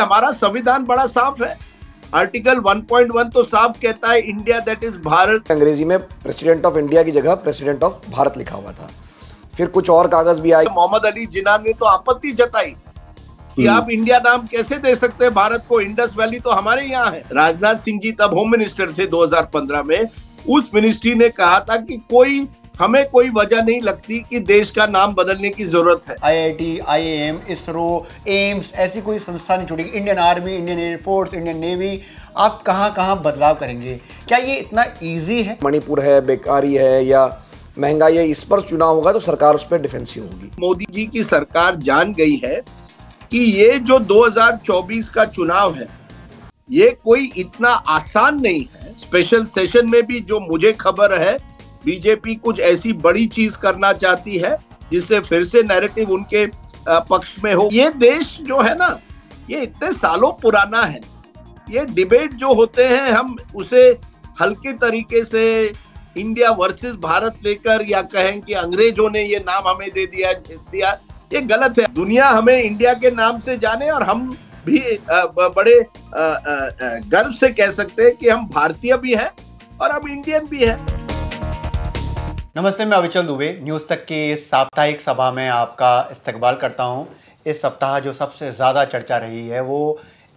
हमारा संविधान बड़ा साफ है आर्टिकल 1.1 तो साफ कहता है इंडिया दैट इज भारत अंग्रेजी में प्रेसिडेंट ऑफ इंडिया की जगह प्रेसिडेंट ऑफ भारत लिखा हुआ था फिर कुछ और कागज भी आए मोहम्मद अली जिना ने तो आपत्ति जताई कि हम्म। आप इंडिया नाम कैसे दे सकते हैं भारत को इंडस वैली तो हमारे यहाँ है राजनाथ सिंह जी तब होम मिनिस्टर थे 2015 में उस मिनिस्ट्री ने कहा था कि कोई हमें कोई वजह नहीं लगती कि देश का नाम बदलने की जरूरत है आईआईटी, आईएएम, इसरो एम्स ऐसी कोई संस्था नहीं छोड़ेगी Indian Army Indian Air Force Indian Navy आप कहाँ कहाँ बदलाव करेंगे क्या ये इतना ईजी है मणिपुर है बेकारी है या महंगाई है इस पर चुनाव होगा तो सरकार उस पर डिफेंसिव होगी मोदी जी की सरकार जान गई है कि ये जो 2024 का चुनाव है ये कोई इतना आसान नहीं है स्पेशल सेशन में भी जो मुझे खबर है बीजेपी कुछ ऐसी बड़ी चीज करना चाहती है जिससे फिर से नैरेटिव उनके पक्ष में हो ये देश जो है ना ये इतने सालों पुराना है ये डिबेट जो होते हैं हम उसे हल्के तरीके से इंडिया वर्सेस भारत लेकर या कहें कि अंग्रेजों ने ये नाम हमें दे दिया दिया ये गलत है दुनिया हमें इंडिया के नाम से जाने और हम भी बड़े गर्व से कह सकते हैं कि हम भारतीय भी हैं और हम इंडियन भी हैं नमस्ते मैं अविचल दुबे न्यूज़ तक की इस साप्ताहिक सभा में आपका इस्तकबाल करता हूँ इस सप्ताह जो सबसे ज़्यादा चर्चा रही है वो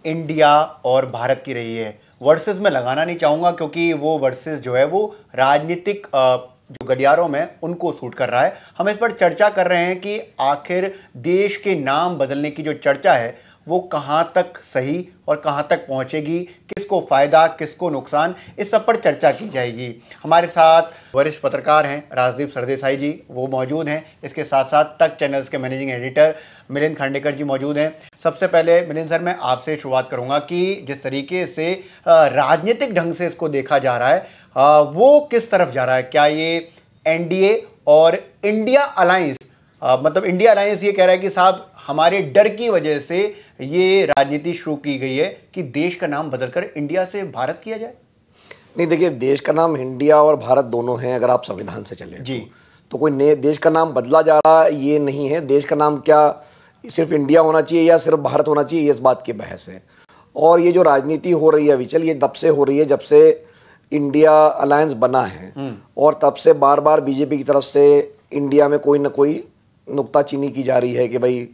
इंडिया और भारत की रही है वर्सेस में लगाना नहीं चाहूँगा क्योंकि वो वर्सेस जो है वो राजनीतिक जो गलियारों में उनको सूट कर रहा है हम इस पर चर्चा कर रहे हैं कि आखिर देश के नाम बदलने की जो चर्चा है वो कहाँ तक सही और कहाँ तक पहुँचेगी किसको फ़ायदा किसको नुकसान इस सब पर चर्चा की जाएगी हमारे साथ वरिष्ठ पत्रकार हैं राजदीप सरदेसाई जी वो मौजूद हैं इसके साथ साथ तक चैनल्स के मैनेजिंग एडिटर मिलिंद खांडेकर जी मौजूद हैं सबसे पहले मिलिंद सर मैं आपसे शुरुआत करूँगा कि जिस तरीके से राजनीतिक ढंग से इसको देखा जा रहा है वो किस तरफ जा रहा है क्या ये एन और इंडिया अलायंस मतलब इंडिया अलायंस ये कह रहा है कि साहब हमारे डर की वजह से ये राजनीति शुरू की गई है कि देश का नाम बदलकर इंडिया से भारत किया जाए नहीं देखिए देश का नाम इंडिया और भारत दोनों हैं अगर आप संविधान से चले जी तो।, तो कोई नए देश का नाम बदला जा रहा है ये नहीं है देश का नाम क्या सिर्फ इंडिया होना चाहिए या सिर्फ भारत होना चाहिए इस बात की बहस है और ये जो राजनीति हो रही है अविचल ये तब से हो रही है जब से इंडिया अलायंस बना है हम्म। और तब से बार बार बीजेपी की तरफ से इंडिया में कोई ना कोई नुकताचीनी की जा रही है कि भाई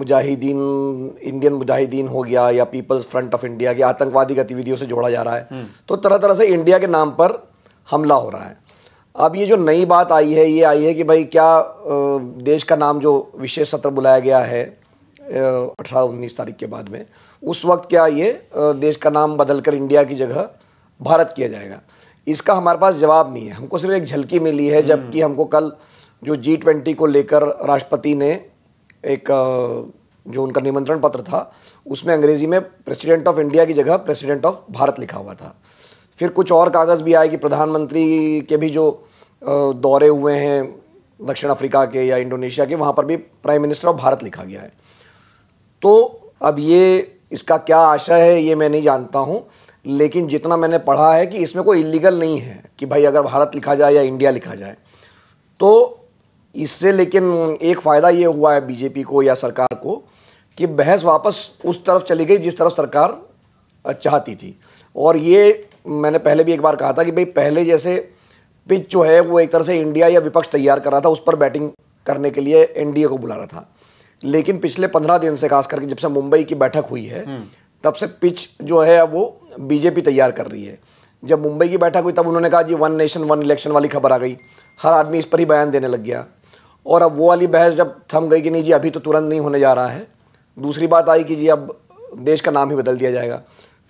मुजाहिदीन इंडियन मुजाहिदीन हो गया या पीपल्स फ्रंट ऑफ इंडिया की आतंकवादी गतिविधियों से जोड़ा जा रहा है हम्म। तो तरह तरह से इंडिया के नाम पर हमला हो रहा है अब ये जो नई बात आई है ये आई है कि भाई क्या देश का नाम जो विशेष सत्र बुलाया गया है अठारह उन्नीस तारीख के बाद में उस वक्त क्या ये देश का नाम बदलकर इंडिया की जगह भारत किया जाएगा इसका हमारे पास जवाब नहीं है हमको सिर्फ एक झलकी मिली है हम्म। जबकि हमको कल जो जी ट्वेंटी को लेकर राष्ट्रपति ने एक जो उनका निमंत्रण पत्र था उसमें अंग्रेजी में प्रेसिडेंट ऑफ इंडिया की जगह प्रेसिडेंट ऑफ भारत लिखा हुआ था फिर कुछ और कागज़ भी आए कि प्रधानमंत्री के भी जो दौरे हुए हैं दक्षिण अफ्रीका के या इंडोनेशिया के वहाँ पर भी प्राइम मिनिस्टर ऑफ भारत लिखा गया है तो अब ये इसका क्या आशा है ये मैं नहीं जानता हूँ लेकिन जितना मैंने पढ़ा है कि इसमें कोई इलीगल नहीं है कि भाई अगर भारत लिखा जाए या इंडिया लिखा जाए तो इससे लेकिन एक फ़ायदा ये हुआ है बीजेपी को या सरकार को कि बहस वापस उस तरफ चली गई जिस तरफ सरकार चाहती थी और ये मैंने पहले भी एक बार कहा था कि भाई पहले जैसे पिच जो है वो एक तरह से इंडिया या विपक्ष तैयार कर रहा था उस पर बैटिंग करने के लिए एनडीए को बुला रहा था लेकिन पिछले पंद्रह दिन से खास करके जब से मुंबई की बैठक हुई है हम्म। तब से पिच जो है वो बीजेपी तैयार कर रही है जब मुंबई की बैठक हुई तब उन्होंने कहा जी वन नेशन वन इलेक्शन वाली खबर आ गई हर आदमी इस पर ही बयान देने लग गया और अब वो वाली बहस जब थम गई कि नहीं जी अभी तो तुरंत नहीं होने जा रहा है दूसरी बात आई कि जी अब देश का नाम ही बदल दिया जाएगा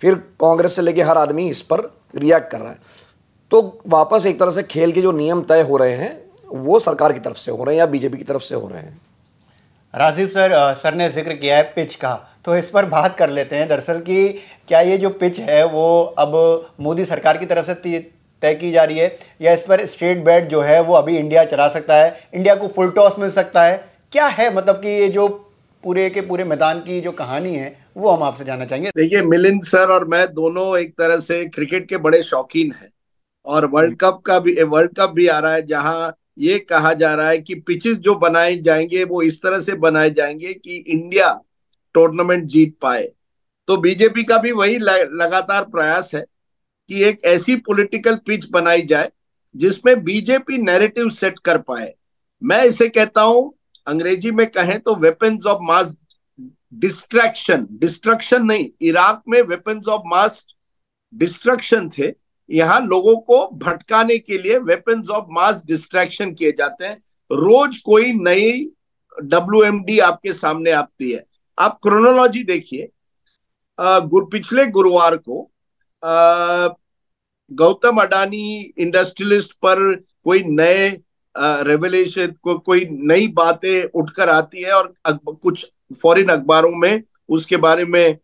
फिर कांग्रेस से लेके हर आदमी इस पर रिएक्ट कर रहा है तो वापस एक तरह से खेल के जो नियम तय हो रहे हैं वो सरकार की तरफ से हो रहे हैं या बीजेपी की तरफ से हो रहे हैं राजीव सर सर ने जिक्र किया है पिच का तो इस पर बात कर लेते हैं दरअसल कि क्या ये जो पिच है वो अब मोदी सरकार की तरफ से तय की जा रही है या इस पर स्ट्रेट बैट जो है वो अभी इंडिया चला सकता है इंडिया को फुल टॉस मिल सकता है क्या है मतलब कि ये जो पूरे के पूरे मैदान की जो कहानी है वो हम आपसे जानना चाहेंगे देखिए मिलिंद सर और मैं दोनों एक तरह से क्रिकेट के बड़े शौकीन हैं और वर्ल्ड कप का भी वर्ल्ड कप भी आ रहा है जहां ये कहा जा रहा है कि पिचेस जो बनाए जाएंगे वो इस तरह से बनाए जाएंगे कि इंडिया टूर्नामेंट जीत पाए तो बीजेपी का भी वही लगातार प्रयास है कि एक ऐसी पॉलिटिकल पिच बनाई जाए जिसमें बीजेपी नैरेटिव सेट कर पाए मैं इसे कहता हूं अंग्रेजी में कहें तो weapons of mass distraction destruction नहीं इराक में वेपन्स ऑफ मास डिस्ट्रक्शन थे यहां लोगों को भटकाने के लिए वेपन्स ऑफ मास डिस्ट्रैक्शन किए जाते हैं रोज कोई नई डब्ल्यू आपके सामने आती है आप क्रोनोलॉजी देखिए गुर, पिछले गुरुवार को अः गौतम अडानी इंडस्ट्रियलिस्ट पर कोई नए रेवलेशन को कोई नई बातें उठकर आती है और कुछ फॉरेन अखबारों में उसके बारे में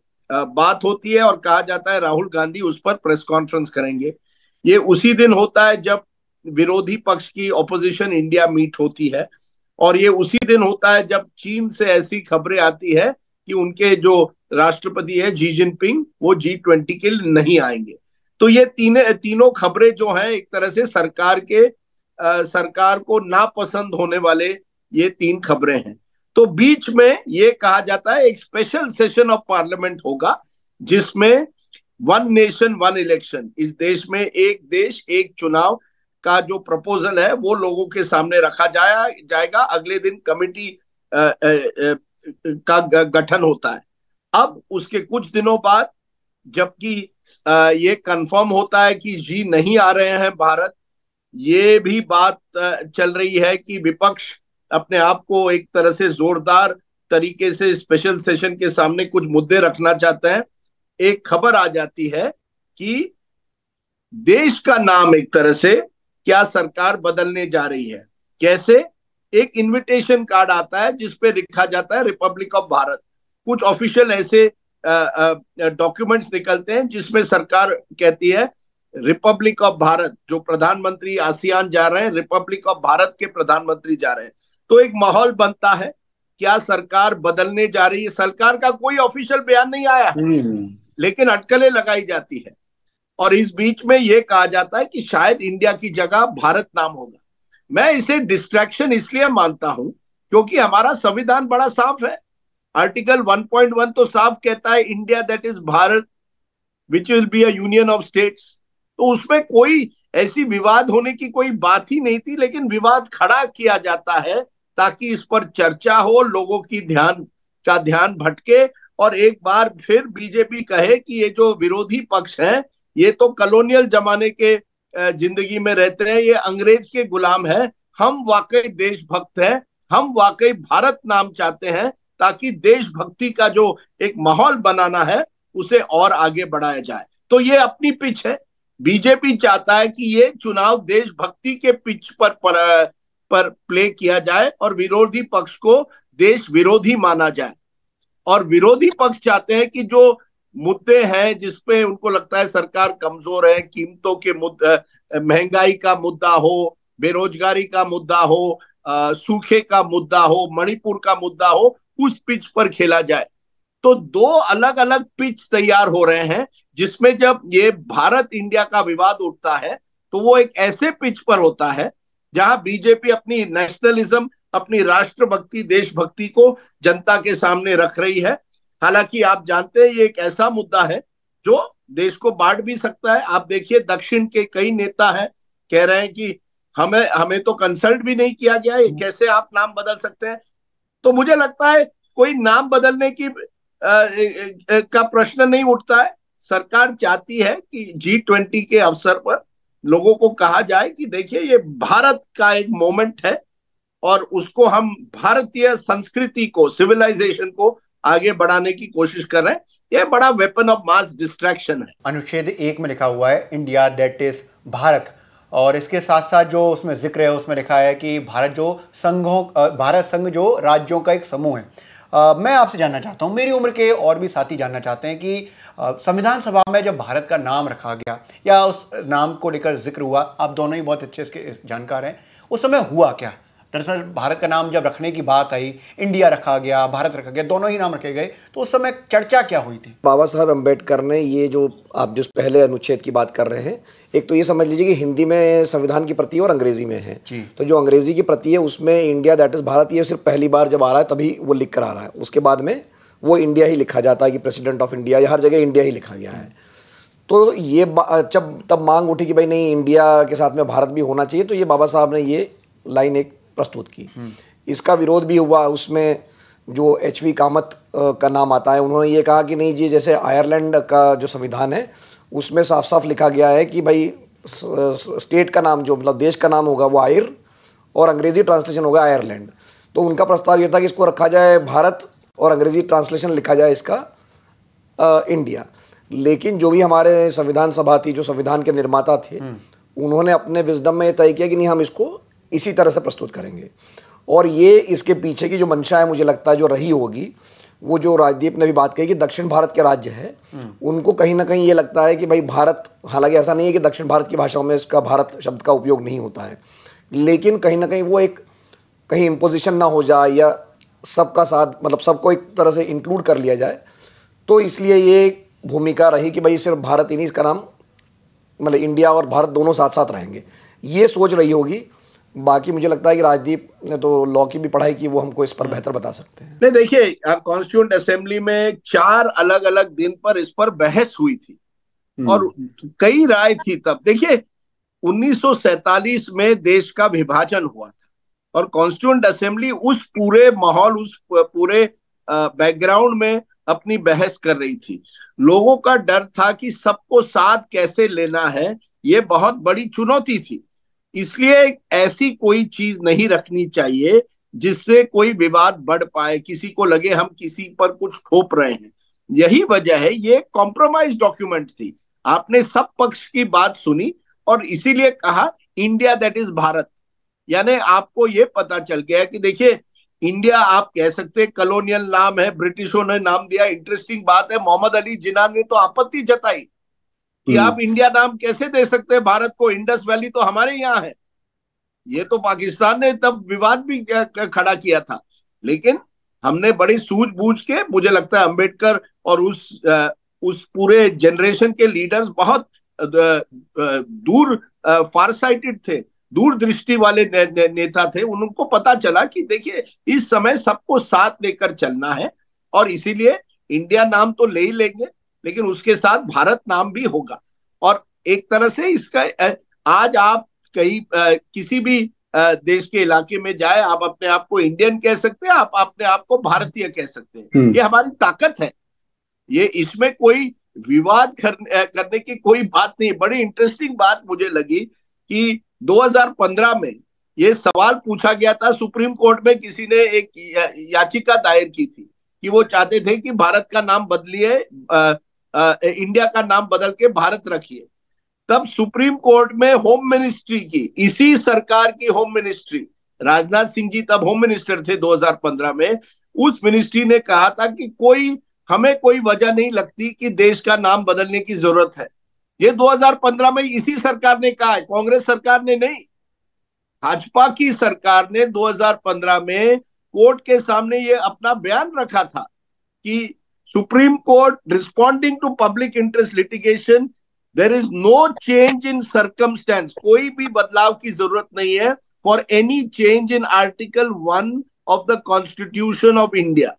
बात होती है और कहा जाता है राहुल गांधी उस पर प्रेस कॉन्फ्रेंस करेंगे ये उसी दिन होता है जब विरोधी पक्ष की ओपोजिशन इंडिया मीट होती है और ये उसी दिन होता है जब चीन से ऐसी खबरें आती है कि उनके जो राष्ट्रपति है जी जिनपिंग वो जी ट्वेंटी के लिए नहीं आएंगे तो ये तीन तीनों खबरें जो हैं एक तरह से सरकार के आ, सरकार को नापसंद होने वाले ये तीन खबरें हैं तो बीच में ये कहा जाता है एक स्पेशल सेशन ऑफ पार्लियामेंट होगा जिसमें वन नेशन वन इलेक्शन इस देश में एक देश एक चुनाव का जो प्रपोजल है वो लोगों के सामने रखा जाया जाएगा अगले दिन कमिटी का गठन होता है अब उसके कुछ दिनों बाद जबकि ये कंफर्म होता है कि जी नहीं आ रहे हैं भारत ये भी बात चल रही है कि विपक्ष अपने आप को एक तरह से जोरदार तरीके से स्पेशल सेशन के सामने कुछ मुद्दे रखना चाहते हैं एक खबर आ जाती है कि देश का नाम एक तरह से क्या सरकार बदलने जा रही है कैसे एक इनविटेशन कार्ड आता है जिसपे लिखा जाता है रिपब्लिक ऑफ भारत कुछ ऑफिशियल ऐसे डॉक्यूमेंट्स निकलते हैं जिसमें सरकार कहती है रिपब्लिक ऑफ भारत जो प्रधानमंत्री आसियान जा रहे हैं रिपब्लिक ऑफ भारत के प्रधानमंत्री जा रहे हैं तो एक माहौल बनता है क्या सरकार बदलने जा रही है सरकार का कोई ऑफिशियल बयान नहीं आया हम्म। लेकिन अटकलें लगाई जाती है और इस बीच में यह कहा जाता है कि शायद इंडिया की जगह भारत नाम होगा मैं इसे डिस्ट्रैक्शन इसलिए मानता हूं क्योंकि हमारा संविधान बड़ा साफ है आर्टिकल 1.1 तो साफ कहता है India that is Bharat which will be a union of states तो उसमें कोई ऐसी विवाद होने की कोई बात ही नहीं थी लेकिन विवाद खड़ा किया जाता है ताकि इस पर चर्चा हो लोगों की ध्यान का ध्यान भटके और एक बार फिर बीजेपी कहे कि ये जो विरोधी पक्ष है ये तो कलोनियल जमाने के जिंदगी में रहते हैं ये अंग्रेज के गुलाम है हम वाकई देशभक्त हैं हम वाकई भारत नाम चाहते हैं ताकि देशभक्ति का जो एक माहौल बनाना है उसे और आगे बढ़ाया जाए तो ये अपनी पिच है बीजेपी चाहता है कि ये चुनाव देशभक्ति के पिच पर, पर पर प्ले किया जाए और विरोधी पक्ष को देश विरोधी माना जाए और विरोधी पक्ष चाहते हैं कि जो मुद्दे हैं जिसपे उनको लगता है सरकार कमजोर है कीमतों के मुद्दा महंगाई का मुद्दा हो बेरोजगारी का मुद्दा हो सूखे का मुद्दा हो मणिपुर का मुद्दा हो उस पिच पर खेला जाए तो दो अलग अलग पिच तैयार हो रहे हैं जिसमें जब ये भारत इंडिया का विवाद उठता है तो वो एक ऐसे पिच पर होता है जहां बीजेपी अपनी नेशनलिज्म अपनी राष्ट्रभक्ति देशभक्ति को जनता के सामने रख रही है हालांकि आप जानते हैं ये एक ऐसा मुद्दा है जो देश को बांट भी सकता है आप देखिए दक्षिण के कई नेता हैं कह रहे हैं कि हमें हमें तो कंसल्ट भी नहीं किया गया हम्म। कैसे आप नाम बदल सकते हैं तो मुझे लगता है कोई नाम बदलने की आ, का प्रश्न नहीं उठता है सरकार चाहती है कि जी ट्वेंटी के अवसर पर लोगों को कहा जाए कि देखिए ये भारत का एक मोमेंट है और उसको हम भारतीय संस्कृति को सिविलाइजेशन को आगे बढ़ाने की कोशिश कर रहे हैं यह बड़ा वेपन ऑफ मास डिस्ट्रैक्शन है अनुच्छेद एक में लिखा हुआ है इंडिया डेट इज भारत और इसके साथ साथ जो उसमें जिक्र है उसमें लिखा है कि भारत जो संघों भारत संघ जो राज्यों का एक समूह है आ, मैं आपसे जानना चाहता हूँ मेरी उम्र के और भी साथी जानना चाहते हैं कि संविधान सभा में जब भारत का नाम रखा गया या उस नाम को लेकर जिक्र हुआ आप दोनों ही बहुत अच्छे इसके जानकार हैं उस समय हुआ क्या दरअसल भारत का नाम जब रखने की बात आई इंडिया रखा गया भारत रखा गया दोनों ही नाम रखे गए तो उस समय चर्चा क्या हुई थी बाबा साहब अम्बेडकर ने ये जो आप जिस पहले अनुच्छेद की बात कर रहे हैं एक तो ये समझ लीजिए कि हिंदी में संविधान की प्रति और अंग्रेजी में है तो जो अंग्रेजी की प्रति है उसमें इंडिया दैट इज भारत ये सिर्फ पहली बार जब आ रहा है तभी वो लिख कर आ रहा है उसके बाद में वो इंडिया ही लिखा जाता है कि प्रेसिडेंट ऑफ इंडिया या हर जगह इंडिया ही लिखा गया है तो ये जब तब मांग उठी कि भाई नहीं इंडिया के साथ में भारत भी होना चाहिए तो ये बाबा साहब ने ये लाइन एक प्रस्तुत की इसका विरोध भी हुआ उसमें जो एच वी कामत का नाम आता है उन्होंने ये कहा कि नहीं जी जैसे आयरलैंड का जो संविधान है उसमें साफ साफ लिखा गया है कि भाई स्टेट का नाम जो मतलब देश का नाम होगा वो आयर और अंग्रेज़ी ट्रांसलेशन होगा आयरलैंड तो उनका प्रस्ताव ये था कि इसको रखा जाए भारत और अंग्रेज़ी ट्रांसलेशन लिखा जाए इसका आ, इंडिया लेकिन जो भी हमारे संविधान सभा थी जो संविधान के निर्माता थे हम्म। उन्होंने अपने विजडम में तय किया कि नहीं हम इसको इसी तरह से प्रस्तुत करेंगे और ये इसके पीछे की जो मंशा है मुझे लगता है जो रही होगी वो जो राजदीप ने भी बात कही कि दक्षिण भारत के राज्य है हम्म। उनको कहीं ना कहीं ये लगता है कि भाई भारत हालांकि ऐसा नहीं है कि दक्षिण भारत की भाषाओं में इसका भारत शब्द का उपयोग नहीं होता है लेकिन कहीं ना कहीं वो एक कहीं इम्पोजिशन ना हो जाए या सबका साथ मतलब सबको एक तरह से इंक्लूड कर लिया जाए तो इसलिए ये भूमिका रही कि भाई सिर्फ भारत ही नहीं इसका नाम मतलब इंडिया और भारत दोनों साथ साथ रहेंगे ये सोच रही होगी बाकी मुझे लगता है कि राजदीप ने तो लॉ की भी पढ़ाई की वो हमको इस पर हम्म। बेहतर बता सकते हैं नहीं देखिए कॉन्स्टिट्यूंट असेंबली में चार अलग अलग दिन पर इस पर बहस हुई थी हम्म। और कई राय थी तब देखिए 1947 में देश का विभाजन हुआ था और कॉन्स्टिट्यूंट असेंबली उस पूरे माहौल उस पूरे बैकग्राउंड में अपनी बहस कर रही थी लोगों का डर था कि सबको साथ कैसे लेना है ये बहुत बड़ी चुनौती थी इसलिए ऐसी कोई चीज नहीं रखनी चाहिए जिससे कोई विवाद बढ़ पाए किसी को लगे हम किसी पर कुछ ठोप रहे हैं यही वजह है ये कॉम्प्रोमाइज डॉक्यूमेंट थी आपने सब पक्ष की बात सुनी और इसीलिए कहा इंडिया दैट इज भारत यानी आपको ये पता चल गया कि देखिए इंडिया आप कह सकते कलोनियल नाम है ब्रिटिशों ने नाम दिया इंटरेस्टिंग बात है मोहम्मद अली जिना ने तो आपत्ति जताई कि हम्म। आप इंडिया नाम कैसे दे सकते हैं भारत को इंडस वैली तो हमारे यहाँ है ये तो पाकिस्तान ने तब विवाद भी खड़ा किया था लेकिन हमने बड़ी सूझबूझ के मुझे लगता है अंबेडकर और उस उस पूरे जनरेशन के लीडर्स बहुत दूर फार साइटेड थे दूर दृष्टि वाले ने, ने, नेता थे उनको पता चला कि देखिए इस समय सबको साथ लेकर चलना है और इसीलिए इंडिया नाम तो ले ही लेंगे लेकिन उसके साथ भारत नाम भी होगा और एक तरह से इसका आज आप कहीं किसी भी देश के इलाके में जाए आप अपने आप को इंडियन कह सकते हैं आप अपने आप को भारतीय कह सकते हैं हम्म। ये हमारी ताकत है ये इसमें कोई विवाद करने, करने की कोई बात नहीं बड़ी इंटरेस्टिंग बात मुझे लगी कि 2015 में ये सवाल पूछा गया था सुप्रीम कोर्ट में किसी ने एक याचिका दायर की थी कि वो चाहते थे कि भारत का नाम बदलिए इंडिया का नाम बदल के भारत रखिए तब सुप्रीम कोर्ट में होम मिनिस्ट्री की इसी सरकार की होम मिनिस्ट्री राजनाथ सिंह जी तब होम मिनिस्टर थे 2015 में उस मिनिस्ट्री ने कहा था कि कोई हमें कोई वजह नहीं लगती कि देश का नाम बदलने की जरूरत है ये 2015 में इसी सरकार ने कहा है कांग्रेस सरकार ने नहीं भाजपा की सरकार ने 2015 में कोर्ट के सामने ये अपना बयान रखा था कि Supreme Court responding to public interest litigation there is no change in circumstance कोई भी बदलाव की जरूरत नहीं है for any change in article 1 of the constitution of India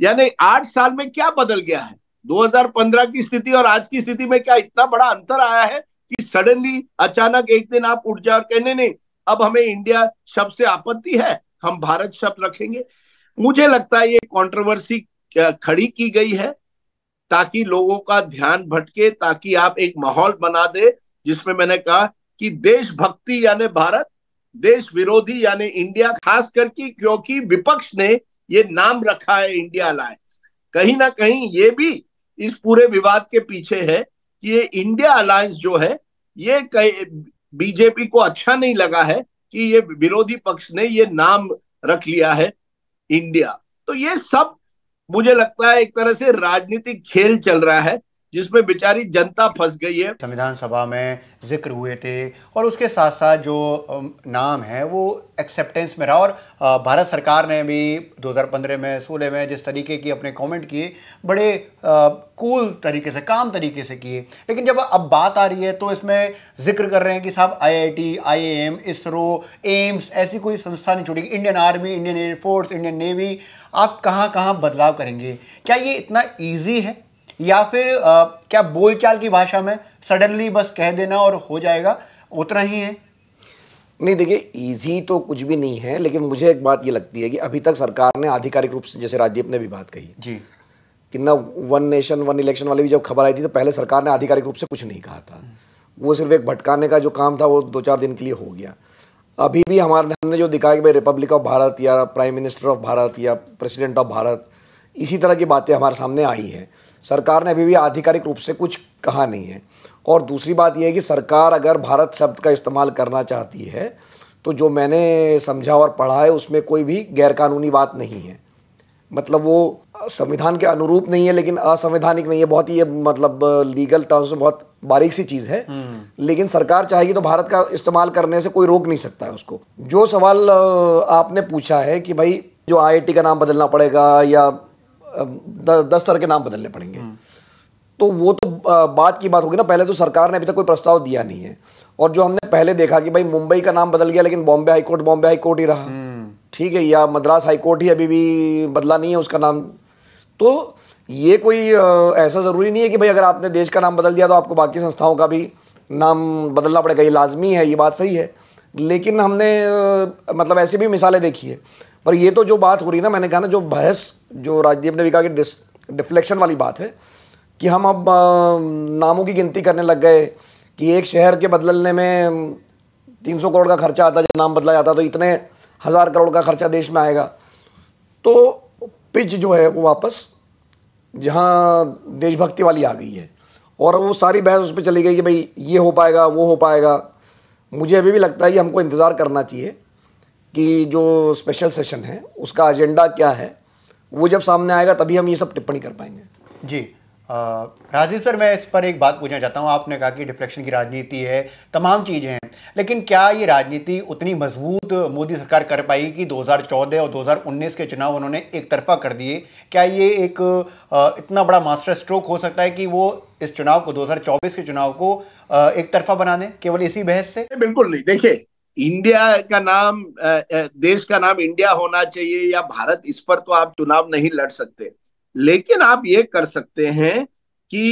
यानी आठ साल में क्या बदल गया है 2015 की स्थिति और आज की स्थिति में क्या इतना बड़ा अंतर आया है कि सडनली अचानक एक दिन आप उठ जाए और कहने नहीं अब हमें इंडिया शब्द से आपत्ति है हम भारत शब्द रखेंगे मुझे लगता है ये कंट्रोवर्सी खड़ी की गई है ताकि लोगों का ध्यान भटके ताकि आप एक माहौल बना दे जिसमें मैंने कहा कि देशभक्ति यानी भारत देश विरोधी यानी इंडिया खास करके क्योंकि विपक्ष ने ये नाम रखा है इंडिया अलायंस कहीं ना कहीं ये भी इस पूरे विवाद के पीछे है कि ये इंडिया अलायंस जो है ये बीजेपी को अच्छा नहीं लगा है कि ये विरोधी पक्ष ने ये नाम रख लिया है इंडिया तो ये सब मुझे लगता है एक तरह से राजनीतिक खेल चल रहा है जिसमें बेचारी जनता फंस गई है संविधान सभा में जिक्र हुए थे और उसके साथ साथ जो नाम है वो एक्सेप्टेंस में रहा और भारत सरकार ने भी 2015 में 16 में जिस तरीके की अपने कमेंट किए बड़े कूल तरीके से काम तरीके से किए लेकिन जब अब बात आ रही है तो इसमें जिक्र कर रहे हैं कि साहब आईआईटी आईएएम इसरो एम्स ऐसी कोई संस्था नहीं छोड़ेगी Indian Army Indian Air Force Indian Navy आप कहाँ कहाँ बदलाव करेंगे क्या ये इतना ईजी है या फिर आ, क्या बोलचाल की भाषा में सडनली बस कह देना और हो जाएगा उतना ही है नहीं देखिए इजी तो कुछ भी नहीं है लेकिन मुझे एक बात ये लगती है कि अभी तक सरकार ने आधिकारिक रूप से जैसे राजदीप ने भी बात कही जी कि ना वन नेशन वन इलेक्शन वाली भी जब खबर आई थी तो पहले सरकार ने आधिकारिक रूप से कुछ नहीं कहा था वो सिर्फ एक भटकाने का जो काम था वो दो चार दिन के लिए हो गया अभी भी हमारे हमने जो दिखाया कि भाई रिपब्लिक ऑफ भारत या प्राइम मिनिस्टर ऑफ भारत या प्रेसिडेंट ऑफ भारत इसी तरह की बातें हमारे सामने आई हैं सरकार ने अभी भी आधिकारिक रूप से कुछ कहा नहीं है और दूसरी बात यह है कि सरकार अगर भारत शब्द का इस्तेमाल करना चाहती है तो जो मैंने समझा और पढ़ा है उसमें कोई भी गैरकानूनी बात नहीं है मतलब वो संविधान के अनुरूप नहीं है लेकिन असंवैधानिक नहीं है बहुत ही ये मतलब लीगल टर्म्स में बहुत बारीक सी चीज़ है हम्म। लेकिन सरकार चाहेगी तो भारत का इस्तेमाल करने से कोई रोक नहीं सकता है उसको जो सवाल आपने पूछा है कि भाई जो आई का नाम बदलना पड़ेगा या दस तरह के नाम बदलने पड़ेंगे तो वो तो बात की बात होगी ना पहले तो सरकार ने अभी तक कोई प्रस्ताव दिया नहीं है और जो हमने पहले देखा कि भाई मुंबई का नाम बदल गया लेकिन बॉम्बे हाईकोर्ट बॉम्बे हाईकोर्ट ही रहा ठीक है या मद्रास हाईकोर्ट ही अभी भी बदला नहीं है उसका नाम तो ये कोई ऐसा ज़रूरी नहीं है कि भाई अगर आपने देश का नाम बदल दिया तो आपको बाकी संस्थाओं का भी नाम बदलना पड़ेगा ये लाजमी है ये बात सही है लेकिन हमने मतलब ऐसी भी मिसालें देखी है पर ये तो जो बात हो रही है ना मैंने कहा ना जो बहस जो राजदीप ने भी कहा कि डिफ्लेक्शन वाली बात है कि हम अब नामों की गिनती करने लग गए कि एक शहर के बदलने में 300 करोड़ का खर्चा आता जब नाम बदला जाता तो इतने हज़ार करोड़ का खर्चा देश में आएगा तो पिच जो है वो वापस जहाँ देशभक्ति वाली आ गई है और वो सारी बहस उस पर चली गई कि भाई ये हो पाएगा वो हो पाएगा मुझे अभी भी लगता है कि हमको इंतज़ार करना चाहिए कि जो स्पेशल सेशन है उसका एजेंडा क्या है वो जब सामने आएगा तभी हम ये सब टिप्पणी कर पाएंगे जी राजीव सर मैं इस पर एक बात पूछना चाहता हूँ आपने कहा कि डिफ्लेक्शन की राजनीति है तमाम चीज़ें हैं लेकिन क्या ये राजनीति उतनी मजबूत मोदी सरकार कर पाई कि 2014 और 2019 के चुनाव उन्होंने एक तरफा कर दिए क्या ये एक इतना बड़ा मास्टर स्ट्रोक हो सकता है कि वो इस चुनाव को 2024 के चुनाव को एक तरफा बनाने केवल इसी बहस से बिल्कुल नहीं देखिए इंडिया का नाम देश का नाम इंडिया होना चाहिए या भारत इस पर तो आप चुनाव नहीं लड़ सकते लेकिन आप ये कर सकते हैं कि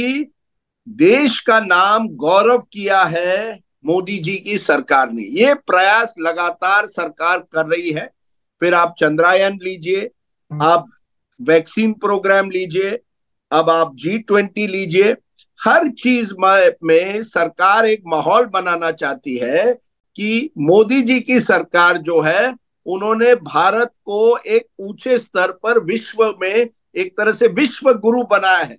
देश का नाम गौरव किया है मोदी जी की सरकार ने ये प्रयास लगातार सरकार कर रही है फिर आप चंद्रयान लीजिए आप वैक्सीन प्रोग्राम लीजिए अब आप जी ट्वेंटी लीजिए हर चीज में सरकार एक माहौल बनाना चाहती है कि मोदी जी की सरकार जो है उन्होंने भारत को एक ऊंचे स्तर पर विश्व में एक तरह से विश्व गुरु बनाया है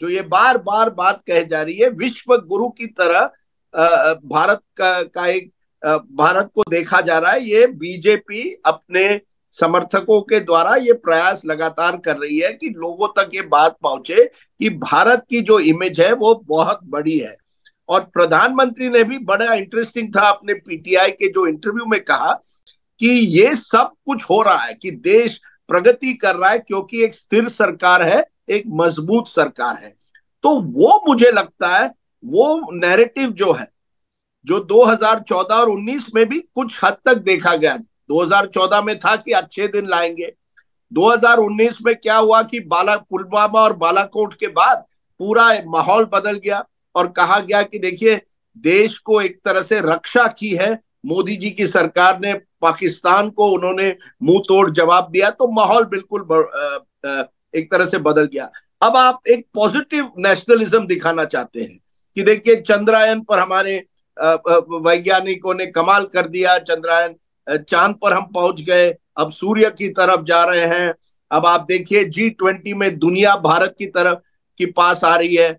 जो ये बार बार बात कह जा रही है विश्व गुरु की तरह भारत का, का एक भारत को देखा जा रहा है ये बीजेपी अपने समर्थकों के द्वारा ये प्रयास लगातार कर रही है कि लोगों तक ये बात पहुंचे कि भारत की जो इमेज है वो बहुत बड़ी है और प्रधानमंत्री ने भी बड़ा इंटरेस्टिंग था अपने पीटीआई के जो इंटरव्यू में कहा कि ये सब कुछ हो रहा है कि देश प्रगति कर रहा है क्योंकि एक स्थिर सरकार है एक मजबूत सरकार है तो वो मुझे लगता है वो नैरेटिव जो है जो 2014 और 19 में भी कुछ हद तक देखा गया 2014 में था कि अच्छे दिन लाएंगे 2019 में क्या हुआ कि बाला पुलवामा और बालाकोट के बाद पूरा माहौल बदल गया और कहा गया कि देखिए देश को एक तरह से रक्षा की है मोदी जी की सरकार ने पाकिस्तान को उन्होंने मुंह तोड़ जवाब दिया तो माहौल बिल्कुल एक तरह से बदल गया अब आप एक पॉजिटिव नेशनलिज्म दिखाना चाहते हैं कि देखिए चंद्रयान पर हमारे वैज्ञानिकों ने कमाल कर दिया चंद्रयान चांद पर हम पहुंच गए अब सूर्य की तरफ जा रहे हैं अब आप देखिए जी ट्वेंटी में दुनिया भारत की तरफ की पास आ रही है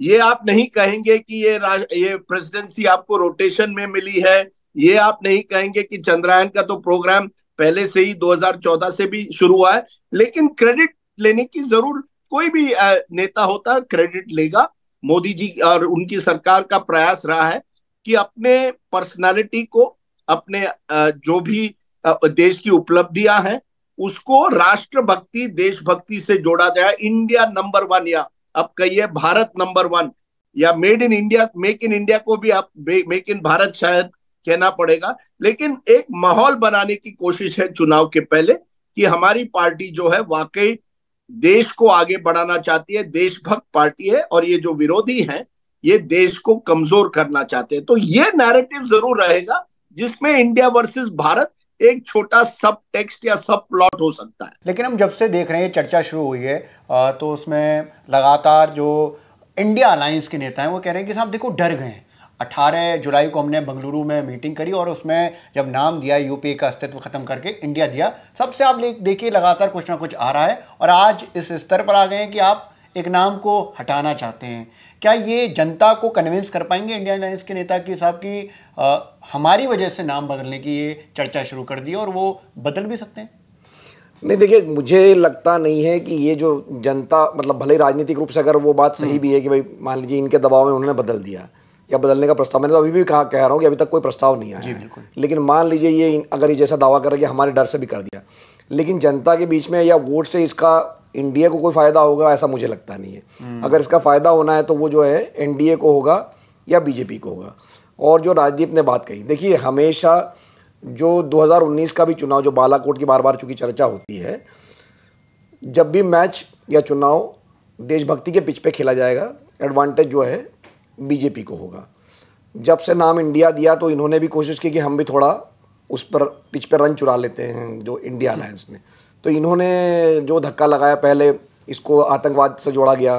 ये आप नहीं कहेंगे कि ये ये प्रेसिडेंसी आपको रोटेशन में मिली है ये आप नहीं कहेंगे कि चंद्रयान का तो प्रोग्राम पहले से ही 2014 से भी शुरू हुआ है लेकिन क्रेडिट लेने की जरूर कोई भी नेता होता है क्रेडिट लेगा मोदी जी और उनकी सरकार का प्रयास रहा है कि अपने पर्सनालिटी को अपने जो भी देश की उपलब्धियां हैं उसको राष्ट्र भक्ति देशभक्ति से जोड़ा जाए इंडिया नंबर वन या अब कहिए भारत नंबर वन या made in India make in India को भी आप मेक इन भारत शायद कहना पड़ेगा लेकिन एक माहौल बनाने की कोशिश है चुनाव के पहले कि हमारी पार्टी जो है वाकई देश को आगे बढ़ाना चाहती है देशभक्त पार्टी है और ये जो विरोधी हैं ये देश को कमजोर करना चाहते हैं तो ये नैरेटिव जरूर रहेगा जिसमें इंडिया वर्सेस भारत एक छोटा सब टेक्स्ट या सब प्लॉट हो सकता है लेकिन हम जब से देख रहे हैं चर्चा शुरू हुई है तो उसमें लगातार जो इंडिया अलायंस के नेता हैं वो कह रहे हैं कि साहब देखो डर गए 18 जुलाई को हमने बंगलुरु में मीटिंग करी और उसमें जब नाम दिया यूपीए का अस्तित्व खत्म करके इंडिया दिया सबसे आप देखिए लगातार कुछ ना कुछ आ रहा है और आज इस स्तर पर आ गए हैं कि आप एक नाम को हटाना चाहते हैं क्या ये जनता को कन्विंस कर पाएंगे इंडियन एयरलाइंस के नेता की साहब की आ, हमारी वजह से नाम बदलने की ये चर्चा शुरू कर दी और वो बदल भी सकते हैं नहीं देखिए मुझे लगता नहीं है कि ये जो जनता मतलब भले राजनीतिक रूप से अगर वो बात सही हम्म। भी है कि भाई मान लीजिए इनके दबाव में उन्होंने बदल दिया या बदलने का प्रस्ताव मैंने तो अभी भी कहा कह रहा हूँ कि अभी तक कोई प्रस्ताव नहीं आया बिल्कुल लेकिन मान लीजिए ये अगर ये जैसा दावा करें कि हमारे डर से भी कर दिया लेकिन जनता के बीच में या वोट से इसका इंडिया को कोई फ़ायदा होगा ऐसा मुझे लगता नहीं है हम्म। अगर इसका फ़ायदा होना है तो वो जो है एनडीए को होगा या बीजेपी को होगा और जो राजदीप ने बात कही देखिए हमेशा जो 2019 का भी चुनाव जो बालाकोट की बार बार चूँकि चर्चा होती है जब भी मैच या चुनाव देशभक्ति के पिच पे खेला जाएगा एडवांटेज जो है बीजेपी को होगा जब से नाम इंडिया दिया तो इन्होंने भी कोशिश की कि हम भी थोड़ा उस पर पिच पर रन चुरा लेते हैं जो इंडिया अलायंस ने तो इन्होंने जो धक्का लगाया पहले इसको आतंकवाद से जोड़ा गया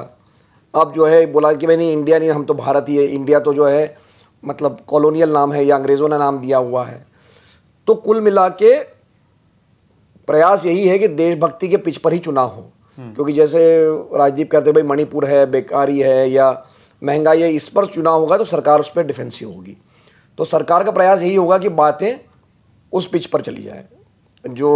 अब जो है बोला कि भाई नहीं इंडिया नहीं हम तो भारत ही है इंडिया तो जो है मतलब कॉलोनियल नाम है या अंग्रेज़ों ने नाम दिया हुआ है तो कुल मिला के प्रयास यही है कि देशभक्ति के पिच पर ही चुनाव हो हम्म। क्योंकि जैसे राजदीप कहते भाई मणिपुर है बेकारी है या महंगाई है इस पर चुनाव होगा तो सरकार उस पर डिफेंसिव होगी तो सरकार का प्रयास यही होगा कि बातें उस पिच पर चली जाए जो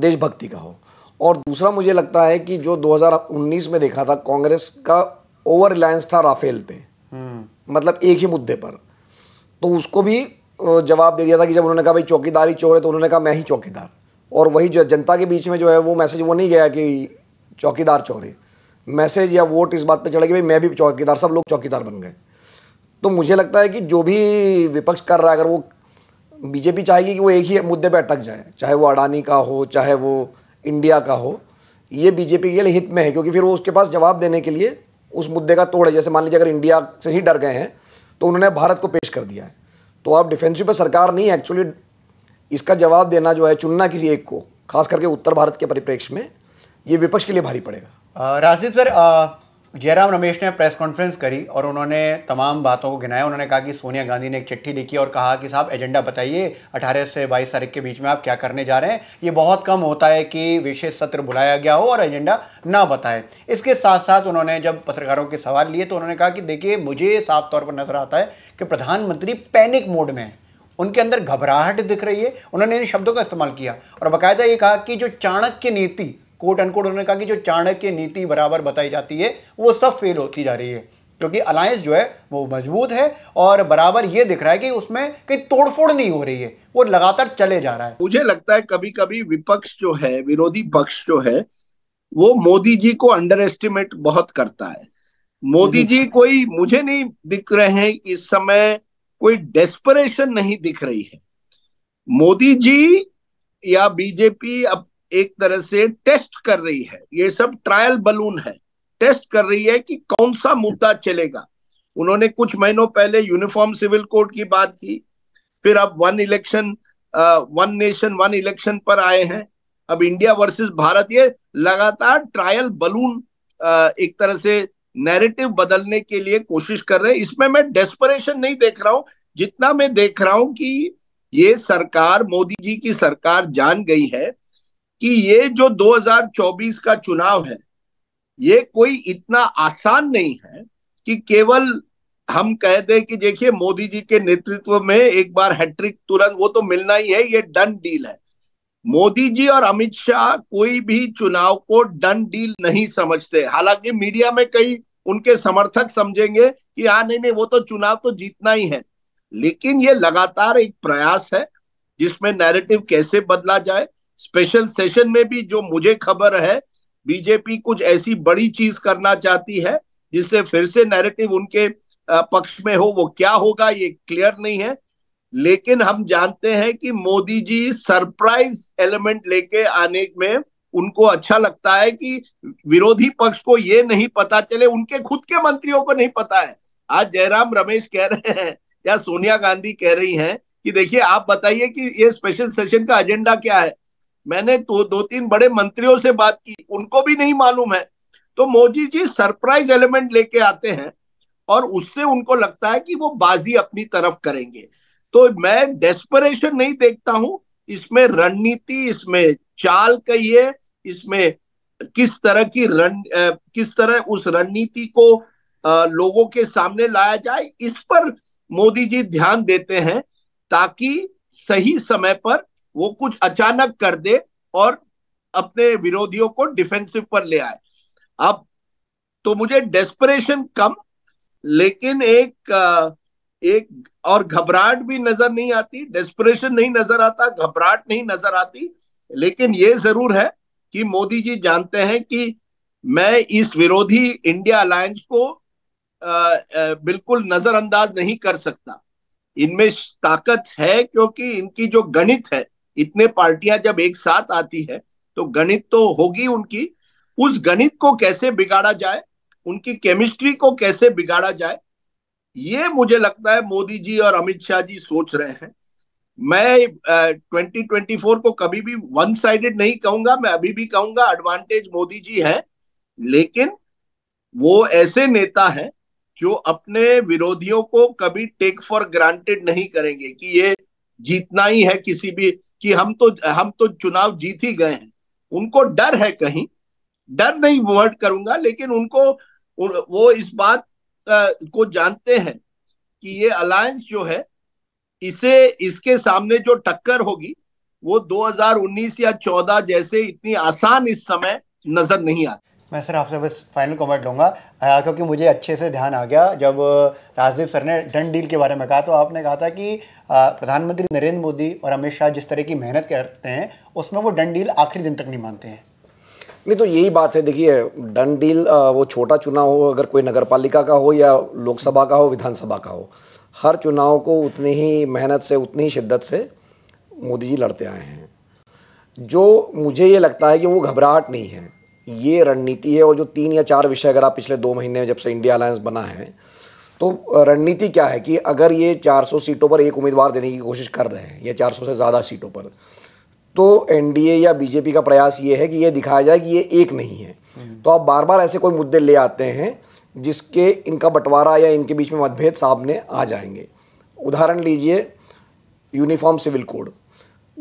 देशभक्ति का हो और दूसरा मुझे लगता है कि जो 2019 में देखा था कांग्रेस का ओवर रिलायंस था राफेल पे हम्म। मतलब एक ही मुद्दे पर तो उसको भी जवाब दे दिया था कि जब उन्होंने कहा भाई चौकीदारी चोर है तो उन्होंने कहा मैं ही चौकीदार और वही जो जनता के बीच में जो है वो मैसेज वो नहीं गया कि चौकीदार चोर है मैसेज या वोट इस बात पे चढ़ा कि भाई मैं भी चौकीदार सब लोग चौकीदार बन गए तो मुझे लगता है कि जो भी विपक्ष कर रहा है अगर वो बीजेपी चाहेगी कि वो एक ही मुद्दे पर अटक जाए चाहे वो अडानी का हो चाहे वो इंडिया का हो ये बीजेपी के लिए हित में है क्योंकि फिर वो उसके पास जवाब देने के लिए उस मुद्दे का तोड़ है जैसे मान लीजिए अगर इंडिया से ही डर गए हैं तो उन्होंने भारत को पेश कर दिया है तो आप डिफेंसिव पर सरकार नहीं एक्चुअली इसका जवाब देना जो है चुनना किसी एक को खास करके उत्तर भारत के परिप्रेक्ष्य में ये विपक्ष के लिए भारी पड़ेगा राजदीप सर जयराम रमेश ने प्रेस कॉन्फ्रेंस करी और उन्होंने तमाम बातों को गिनाया उन्होंने कहा कि सोनिया गांधी ने एक चिट्ठी लिखी और कहा कि साहब एजेंडा बताइए 18 से 22 तारीख के बीच में आप क्या करने जा रहे हैं ये बहुत कम होता है कि विशेष सत्र बुलाया गया हो और एजेंडा ना बताए इसके साथ साथ उन्होंने जब पत्रकारों के सवाल लिए तो उन्होंने कहा कि देखिए मुझे साफ तौर पर नजर आता है कि प्रधानमंत्री पैनिक मोड में है उनके अंदर घबराहट दिख रही है उन्होंने इन शब्दों का इस्तेमाल किया और बाकायदा ये कहा कि जो चाणक्य नीति कोट अनकोट उन्होंने कहा कि जो चाणक्य नीति बराबर बताई जाती है वो सब फेल होती जा रही है क्योंकि अलायंस जो है वो मजबूत है और बराबर ये दिख रहा है कि उसमें कहीं तोड़फोड़ नहीं हो रही है वो लगातार चले जा रहा है मुझे लगता है कभी कभी विपक्ष जो है विरोधी पक्ष जो है वो मोदी जी को अंडर एस्टिमेट बहुत करता है मोदी जी कोई मुझे नहीं दिख रहे हैं इस समय कोई डेस्परेशन नहीं दिख रही है मोदी जी या बीजेपी अब एक तरह से टेस्ट कर रही है ये सब ट्रायल बलून है टेस्ट कर रही है कि कौन सा मुद्दा चलेगा उन्होंने कुछ महीनों पहले यूनिफॉर्म सिविल कोड की बात की फिर अब one election one nation one election पर आए हैं अब इंडिया वर्सेस भारत ये लगातार ट्रायल बलून एक तरह से नैरेटिव बदलने के लिए कोशिश कर रहे हैं इसमें मैं डेस्परेशन नहीं देख रहा हूं जितना मैं देख रहा हूं कि ये सरकार मोदी जी की सरकार जान गई है कि ये जो 2024 का चुनाव है ये कोई इतना आसान नहीं है कि केवल हम कह दे कि देखिए मोदी जी के नेतृत्व में एक बार हैट्रिक तुरंत वो तो मिलना ही है ये डन डील है मोदी जी और अमित शाह कोई भी चुनाव को डन डील नहीं समझते हालांकि मीडिया में कई उनके समर्थक समझेंगे कि हाँ नहीं नहीं वो तो चुनाव तो जीतना ही है लेकिन ये लगातार एक प्रयास है जिसमें नैरेटिव कैसे बदला जाए स्पेशल सेशन में भी जो मुझे खबर है बीजेपी कुछ ऐसी बड़ी चीज करना चाहती है जिससे फिर से नैरेटिव उनके पक्ष में हो वो क्या होगा ये क्लियर नहीं है लेकिन हम जानते हैं कि मोदी जी सरप्राइज एलिमेंट लेके आने में उनको अच्छा लगता है कि विरोधी पक्ष को ये नहीं पता चले उनके खुद के मंत्रियों को नहीं पता है आज जयराम रमेश कह रहे हैं या सोनिया गांधी कह रही हैं कि देखिए आप बताइए कि ये स्पेशल सेशन का एजेंडा क्या है मैंने दो दो तीन बड़े मंत्रियों से बात की उनको भी नहीं मालूम है तो मोदी जी सरप्राइज एलिमेंट लेके आते हैं और उससे उनको लगता है कि वो बाजी अपनी तरफ करेंगे तो मैं डेस्परेशन नहीं देखता हूं इसमें रणनीति इसमें चाल कहिए इसमें किस तरह की रण किस तरह उस रणनीति को आ, लोगों के सामने लाया जाए इस पर मोदी जी ध्यान देते हैं ताकि सही समय पर वो कुछ अचानक कर दे और अपने विरोधियों को डिफेंसिव पर ले आए अब तो मुझे डेस्परेशन कम लेकिन एक एक और घबराहट भी नजर नहीं आती डेस्परेशन नहीं नजर आता घबराहट नहीं नजर आती लेकिन ये जरूर है कि मोदी जी जानते हैं कि मैं इस विरोधी इंडिया अलायंस को आ, आ, बिल्कुल नजरअंदाज नहीं कर सकता इनमें ताकत है क्योंकि इनकी जो गणित है इतने पार्टियां जब एक साथ आती है तो गणित तो होगी उनकी उस गणित को कैसे बिगाड़ा जाए उनकी केमिस्ट्री को कैसे बिगाड़ा जाए ये मुझे लगता है मोदी जी और अमित शाह जी सोच रहे हैं मैं ट्वेंटी ट्वेंटी फोर को कभी भी वन साइडेड नहीं कहूंगा मैं अभी भी कहूंगा एडवांटेज मोदी जी है लेकिन वो ऐसे नेता है जो अपने विरोधियों को कभी टेक फॉर ग्रांटेड नहीं करेंगे कि ये जीतना ही है किसी भी कि हम तो हम तो चुनाव जीत ही गए हैं उनको डर है कहीं डर नहीं वर्ड करूंगा लेकिन उनको वो इस बात को जानते हैं कि ये अलायंस जो है इसे इसके सामने जो टक्कर होगी वो 2019 या 14 जैसे इतनी आसान इस समय नजर नहीं आती मैं सर आपसे बस फाइनल कमेंट लूँगा क्योंकि मुझे अच्छे से ध्यान आ गया जब राजदीप सर ने डन डील के बारे में कहा तो आपने कहा था कि प्रधानमंत्री नरेंद्र मोदी और अमित शाह जिस तरह की मेहनत करते हैं उसमें वो डन डील आखिरी दिन तक नहीं मानते हैं नहीं तो यही बात है देखिए डन डील वो छोटा चुनाव हो अगर कोई नगर का हो या लोकसभा का हो विधानसभा का हो हर चुनाव को उतनी ही मेहनत से उतनी ही शिद्दत से मोदी जी लड़ते आए हैं जो मुझे ये लगता है कि वो घबराहट नहीं है ये रणनीति है और जो तीन या चार विषय अगर आप पिछले दो महीने में जब से इंडिया अलायंस बना है तो रणनीति क्या है कि अगर ये 400 सीटों पर एक उम्मीदवार देने की कोशिश कर रहे हैं या 400 से ज़्यादा सीटों पर तो एन या बीजेपी का प्रयास ये है कि ये दिखाया जाए कि ये एक नहीं है हम्म। तो आप बार बार ऐसे कोई मुद्दे ले आते हैं जिसके इनका बंटवारा या इनके बीच में मतभेद सामने आ जाएंगे उदाहरण लीजिए यूनिफॉर्म सिविल कोड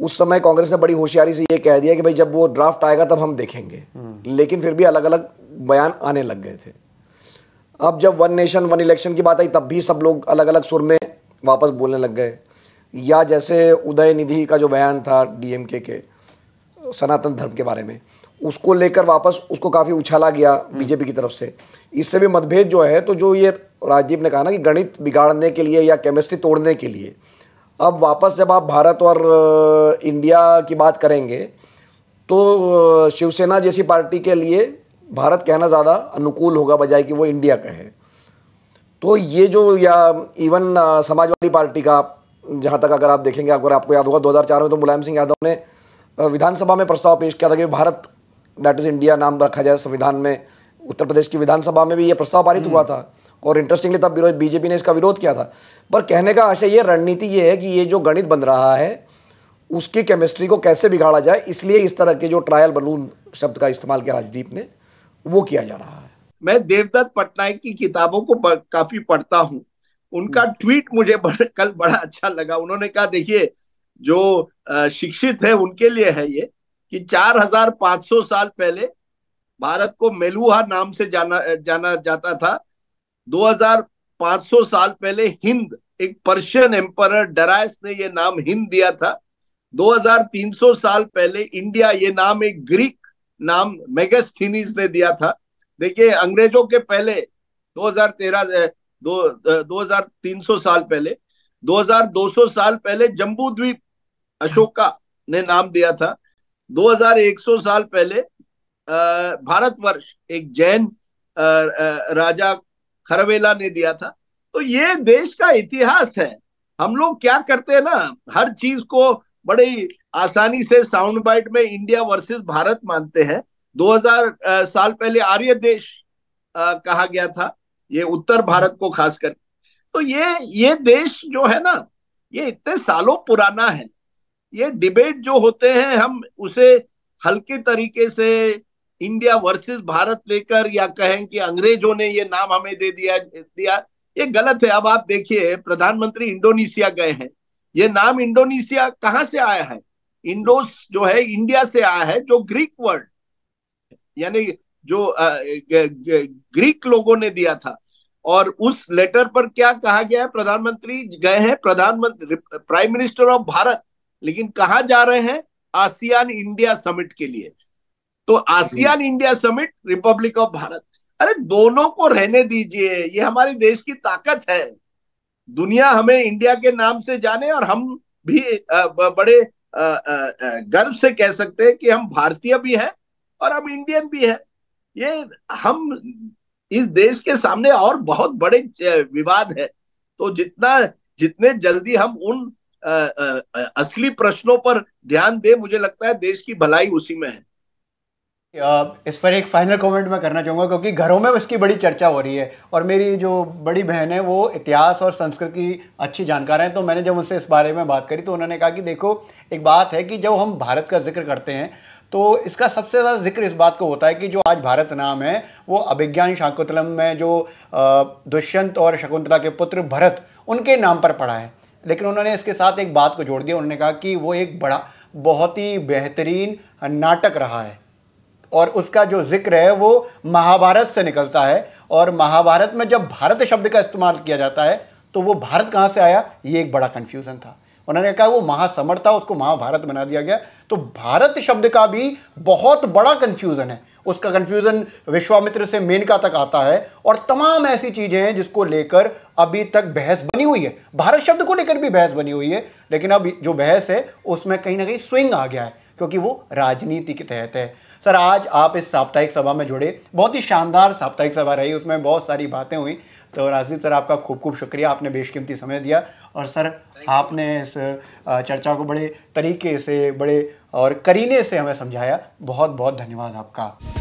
उस समय कांग्रेस ने बड़ी होशियारी से ये कह दिया कि भाई जब वो ड्राफ्ट आएगा तब हम देखेंगे हम्म। लेकिन फिर भी अलग अलग बयान आने लग गए थे अब जब वन नेशन वन इलेक्शन की बात आई तब भी सब लोग अलग अलग सुर में वापस बोलने लग गए या जैसे उदय निधि का जो बयान था डीएमके के सनातन धर्म के बारे में उसको लेकर वापस उसको काफ़ी उछाला गया बीजेपी हम्म। की तरफ से इससे भी मतभेद जो है तो जो ये राजदीप ने कहा ना कि गणित बिगाड़ने के लिए या केमिस्ट्री तोड़ने के लिए अब वापस जब आप भारत और इंडिया की बात करेंगे तो शिवसेना जैसी पार्टी के लिए भारत कहना ज़्यादा अनुकूल होगा बजाय कि वो इंडिया कहे तो ये जो या इवन समाजवादी पार्टी का जहाँ तक अगर आप देखेंगे अगर आपको याद होगा 2004 में तो मुलायम सिंह यादव ने विधानसभा में प्रस्ताव पेश किया था कि भारत डैट इज़ इंडिया नाम रखा जाए संविधान में उत्तर प्रदेश की विधानसभा में भी ये प्रस्ताव पारित हुआ था और इंटरेस्टिंगली तब विरोध बीजेपी ने इसका विरोध किया था पर कहने का आशय ये रणनीति ये है कि ये जो गणित बन रहा है उसकी केमिस्ट्री को कैसे बिगाड़ा जाए इसलिए इस तरह के जो ट्रायल बलून शब्द का इस्तेमाल किया राजदीप ने वो किया जा रहा है मैं देवदत्त पटनायक की किताबों को काफी पढ़ता हूँ उनका ट्वीट हम्म। मुझे बड़, कल बड़ा अच्छा लगा उन्होंने कहा देखिए जो शिक्षित है उनके लिए है ये कि 4500 साल पहले भारत को मेलुहा नाम से जाना जाना जाता था 2500 साल पहले हिंद एक पर्शियन एम्पर डरास ने यह नाम हिंद दिया था 2300 साल पहले इंडिया ये नाम एक ग्रीक नाम मेगस्थीनीज ने दिया था देखिए अंग्रेजों के पहले 2013 दो 2300 साल पहले 2200 साल पहले जम्बूद्वीप अशोका ने नाम दिया था 2100 साल पहले भारतवर्ष एक जैन राजा खरवेला ने दिया था तो ये देश का इतिहास है हम लोग क्या करते हैं ना हर चीज को बड़ी आसानी से साउंड बाइट में इंडिया वर्सेस भारत मानते हैं 2000 साल पहले आर्य देश कहा गया था ये उत्तर भारत को खासकर तो ये ये देश जो है ना ये इतने सालों पुराना है ये डिबेट जो होते हैं हम उसे हल्के तरीके से इंडिया वर्सेस भारत लेकर या कहें कि अंग्रेजों ने ये नाम हमें दे दिया दिया ये गलत है अब आप देखिए प्रधानमंत्री इंडोनेशिया गए हैं ये नाम इंडोनेशिया कहाँ से आया है इंडोस जो है इंडिया से आया है जो ग्रीक वर्ड यानी जो ग्रीक लोगों ने दिया था और उस लेटर पर क्या कहा गया है प्रधानमंत्री गए हैं प्रधानमंत्री प्राइम मिनिस्टर ऑफ भारत लेकिन कहा जा रहे हैं आसियान इंडिया समिट के लिए तो ASEAN India summit republic of Bharat अरे दोनों को रहने दीजिए ये हमारे देश की ताकत है दुनिया हमें इंडिया के नाम से जाने और हम भी बड़े गर्व से कह सकते हैं कि हम भारतीय भी हैं और हम इंडियन भी हैं ये हम इस देश के सामने और बहुत बड़े विवाद है तो जितना जितने जल्दी हम उन असली प्रश्नों पर ध्यान दे मुझे लगता है देश की भलाई उसी में है इस पर एक फाइनल कमेंट मैं करना चाहूँगा क्योंकि घरों में उसकी बड़ी चर्चा हो रही है और मेरी जो बड़ी बहन है वो इतिहास और संस्कृत की अच्छी जानकार हैं तो मैंने जब उनसे इस बारे में बात करी तो उन्होंने कहा कि देखो एक बात है कि जब हम भारत का जिक्र करते हैं तो इसका सबसे ज़्यादा जिक्र इस बात को होता है कि जो आज भारत नाम है वो अभिज्ञान शाकुंतलम में जो दुष्यंत और शकुंतला के पुत्र भरत उनके नाम पर पड़ा है लेकिन उन्होंने इसके साथ एक बात को जोड़ दिया उन्होंने कहा कि वो एक बड़ा बहुत ही बेहतरीन नाटक रहा है और उसका जो जिक्र है वो महाभारत से निकलता है और महाभारत में जब भारत शब्द का इस्तेमाल किया जाता है तो वो भारत कहाँ से आया ये एक बड़ा कन्फ्यूज़न था उन्होंने कहा वो महासमर था उसको महाभारत बना दिया गया तो भारत शब्द का भी बहुत बड़ा कन्फ्यूज़न है उसका कन्फ्यूज़न विश्वामित्र से मेनका तक आता है और तमाम ऐसी चीज़ें हैं जिसको लेकर अभी तक बहस बनी हुई है भारत शब्द को लेकर भी बहस बनी हुई है लेकिन अब जो बहस है उसमें कहीं ना कहीं स्विंग आ गया है क्योंकि वो राजनीति के तहत है सर आज आप इस साप्ताहिक सभा में जुड़े बहुत ही शानदार साप्ताहिक सभा रही उसमें बहुत सारी बातें हुई तो राजीव सर आपका खूब खूब शुक्रिया आपने बेशकीमती समय दिया और सर आपने इस चर्चा को बड़े तरीके से बड़े और करीने से हमें समझाया बहुत बहुत धन्यवाद आपका